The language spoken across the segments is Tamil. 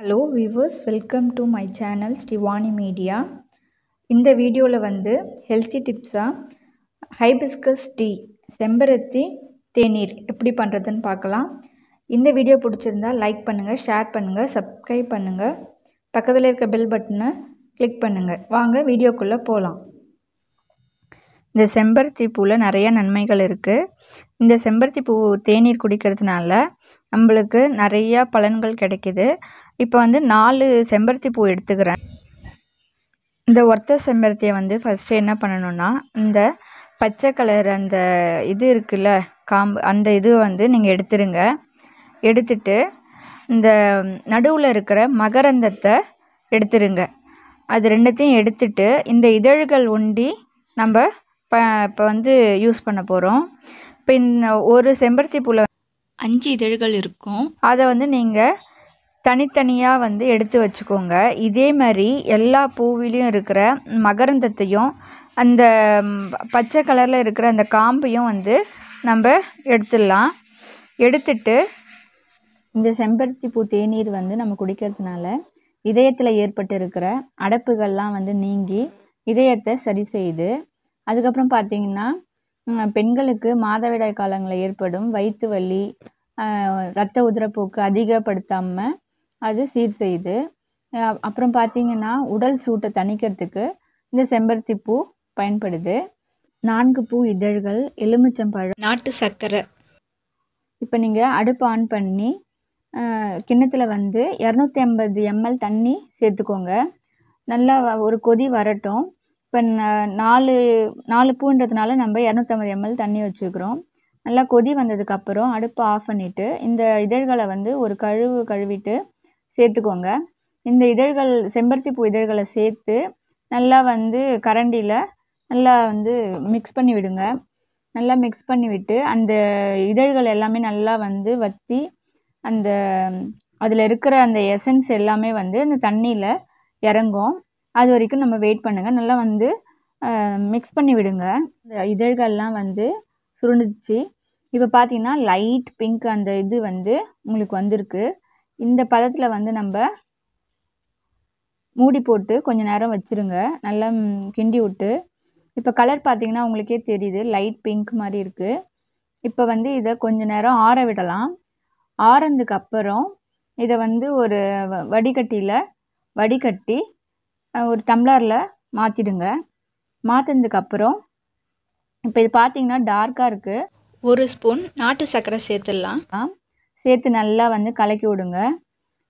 hello viewers welcome to my channel Stivani media இந்த வீடியோவில் வந்து ஹெல்த்தி டிப்ஸாக ஹைபிஸ்கஸ் டீ செம்பருத்தி தேநீர் எப்படி பண்ணுறதுன்னு பார்க்கலாம் இந்த வீடியோ பிடிச்சிருந்தால் லைக் பண்ணுங்கள் ஷேர் பண்ணுங்கள் சப்ஸ்கிரைப் பண்ணுங்கள் பக்கத்தில் இருக்க பெல் பட்டனை கிளிக் பண்ணுங்கள் வாங்க வீடியோக்குள்ளே போகலாம் இந்த செம்பருத்தி பூவில் நிறையா நன்மைகள் இருக்குது இந்த செம்பருத்தி பூ தேநீர் குடிக்கிறதுனால நம்மளுக்கு நிறையா பலன்கள் கிடைக்கிது இப்போ வந்து நாலு செம்பருத்தி பூ எடுத்துக்கிறேன் இந்த ஒருத்த செம்பருத்தியை வந்து ஃபஸ்ட்டு என்ன பண்ணணும்னா இந்த பச்சை கலர் அந்த இது இருக்குல்ல காம்பு அந்த இது வந்து நீங்கள் எடுத்துருங்க எடுத்துட்டு இந்த நடுவில் இருக்கிற மகரந்தத்தை எடுத்துருங்க அது ரெண்டுத்தையும் எடுத்துட்டு இந்த இதழ்கள் ஒண்டி நம்ம ப இப்போ வந்து யூஸ் பண்ண போகிறோம் இப்போ இந்த ஒரு செம்பருத்தி பூவில் அஞ்சு இதழ்கள் இருக்கும் அதை வந்து நீங்கள் தனித்தனியாக வந்து எடுத்து வச்சுக்கோங்க இதே மாதிரி எல்லா பூவிலையும் இருக்கிற மகரந்தத்தையும் அந்த பச்சை கலரில் இருக்கிற அந்த காம்பையும் வந்து நம்ம எடுத்துடலாம் எடுத்துட்டு இந்த செம்பருத்தி பூ தேநீர் வந்து நம்ம குடிக்கிறதுனால இதயத்தில் ஏற்பட்டு இருக்கிற அடைப்புகள்லாம் வந்து நீங்கி இதயத்தை சரி செய்து அதுக்கப்புறம் பார்த்திங்கன்னா பெண்களுக்கு மாதவிடாய் காலங்களில் ஏற்படும் வயிற்று வலி ரத்த உதிரப்போக்கு அதிகப்படுத்தாமல் அது சீர் செய்யுது அப்புறம் பார்த்தீங்கன்னா உடல் சூட்டை தணிக்கிறதுக்கு இந்த செம்பருத்தி பூ பயன்படுது நான்கு பூ இதழ்கள் எலுமிச்சம்பழம் நாட்டு சர்க்கரை இப்போ நீங்கள் அடுப்பு ஆன் பண்ணி கிண்ணத்தில் வந்து இரநூத்தி ஐம்பது எம்எல் தண்ணி சேர்த்துக்கோங்க நல்லா ஒரு கொதி வரட்டும் இப்போ நாலு நாலு பூன்றதுனால நம்ம இரநூத்தம்பது எம்எல் தண்ணி வச்சுக்கிறோம் நல்லா கொதி வந்ததுக்கப்புறம் அடுப்பை ஆஃப் பண்ணிவிட்டு இந்த இதழ்களை வந்து ஒரு கழுவு கழுவிட்டு சேர்த்துக்கோங்க இந்த இதழ்கள் செம்பருத்தி பூ இதழ்களை சேர்த்து நல்லா வந்து கரண்டியில் நல்லா வந்து மிக்ஸ் பண்ணி விடுங்க நல்லா மிக்ஸ் பண்ணி விட்டு அந்த இதழ்கள் எல்லாமே நல்லா வந்து வற்றி அந்த அதில் இருக்கிற அந்த எசன்ஸ் எல்லாமே வந்து அந்த தண்ணியில் இறங்கும் அது வரைக்கும் நம்ம வெயிட் பண்ணுங்கள் நல்லா வந்து மிக்ஸ் பண்ணி விடுங்க இந்த இதழ்கள்லாம் வந்து சுருண்டுச்சு இப்போ பார்த்தீங்கன்னா லைட் பிங்க் அந்த இது வந்து உங்களுக்கு வந்திருக்கு இந்த பதத்தில் வந்து நம்ம மூடி போட்டு கொஞ்சம் நேரம் வச்சுருங்க நல்லா கிண்டி விட்டு இப்போ கலர் பார்த்திங்கன்னா உங்களுக்கே தெரியுது லைட் பிங்க் மாதிரி இருக்குது இப்போ வந்து இதை கொஞ்சம் நேரம் ஆற விடலாம் ஆறதுக்கு அப்புறம் இதை வந்து ஒரு வடிகட்டியில் வடிகட்டி ஒரு டம்ளரில் மாற்றிடுங்க மாற்றினதுக்கப்புறம் இப்போ இது பார்த்திங்கன்னா டார்க்காக இருக்குது ஒரு ஸ்பூன் நாட்டு சர்க்கரை சேர்த்துடலாம் சேர்த்து நல்லா வந்து கலக்கி விடுங்க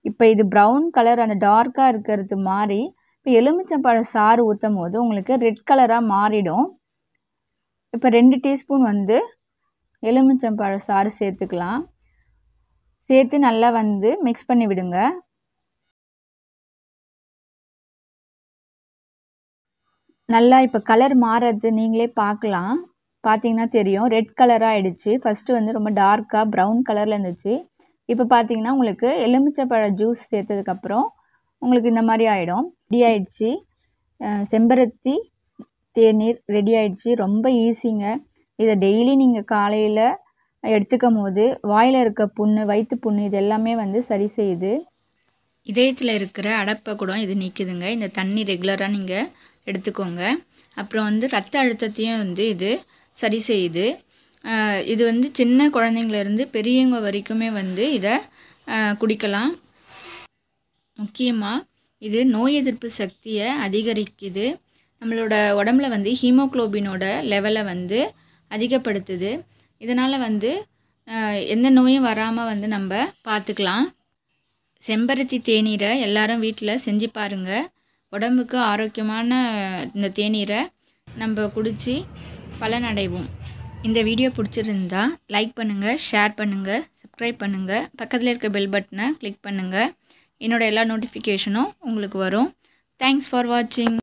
இப்போ இது ப்ரௌன் கலர் அந்த டார்க்காக இருக்கிறது மாதிரி இப்போ எலுமிச்சம்பழ சாறு ஊற்றும் போது உங்களுக்கு ரெட் கலராக மாறிடும் இப்போ ரெண்டு டீஸ்பூன் வந்து எலுமிச்சம்பழ சாறு சேர்த்துக்கலாம் சேர்த்து நல்லா வந்து மிக்ஸ் பண்ணி விடுங்க நல்லா இப்போ கலர் மாறுறது நீங்களே பார்க்கலாம் பார்த்தீங்கன்னா தெரியும் ரெட் கலராக ஆகிடுச்சு ஃபஸ்ட்டு வந்து ரொம்ப டார்க்காக ப்ரௌன் கலரில் இருந்துச்சு இப்போ பார்த்தீங்கன்னா உங்களுக்கு எலுமிச்சப்பழ ஜூஸ் சேர்த்ததுக்கப்புறம் உங்களுக்கு இந்த மாதிரி ஆகிடும் ரெடி ஆகிடுச்சு செம்பருத்தி தேநீர் ரெடி ஆகிடுச்சு ரொம்ப ஈஸிங்க இதை டெய்லி நீங்கள் காலையில் எடுத்துக்கும் போது வாயில் இருக்க புண்ணு வயிற்று புண்ணு இது எல்லாமே வந்து சரி செய்யுது இதயத்தில் இருக்கிற அடப்பை கூட இது நீக்குதுங்க இந்த தண்ணி ரெகுலராக நீங்கள் எடுத்துக்கோங்க அப்புறம் வந்து ரத்த அழுத்தத்தையும் வந்து இது சரி செய்யுது இது வந்து சின்ன குழந்தைங்கலேருந்து பெரியவங்க வரைக்குமே வந்து இதை குடிக்கலாம் முக்கியமாக இது நோய் எதிர்ப்பு சக்தியை அதிகரிக்குது நம்மளோட உடம்புல வந்து ஹீமோக்ளோபினோட லெவலை வந்து அதிகப்படுத்துது இதனால் வந்து எந்த நோயும் வராமல் வந்து நம்ம பார்த்துக்கலாம் செம்பருத்தி தேநீரை எல்லாரும் வீட்டில் செஞ்சு பாருங்கள் உடம்புக்கு ஆரோக்கியமான இந்த தேநீரை நம்ம குடித்து பலனடைவோம் இந்த வீடியோ பிடிச்சிருந்தா லைக் பண்ணுங்கள் ஷேர் பண்ணுங்கள் சப்ஸ்கிரைப் பண்ணுங்கள் பக்கத்தில் இருக்க பெல் பட்டனை கிளிக் பண்ணுங்கள் என்னோடய எல்லா நோட்டிஃபிகேஷனும் உங்களுக்கு வரும் தேங்க்ஸ் ஃபார் வாட்சிங்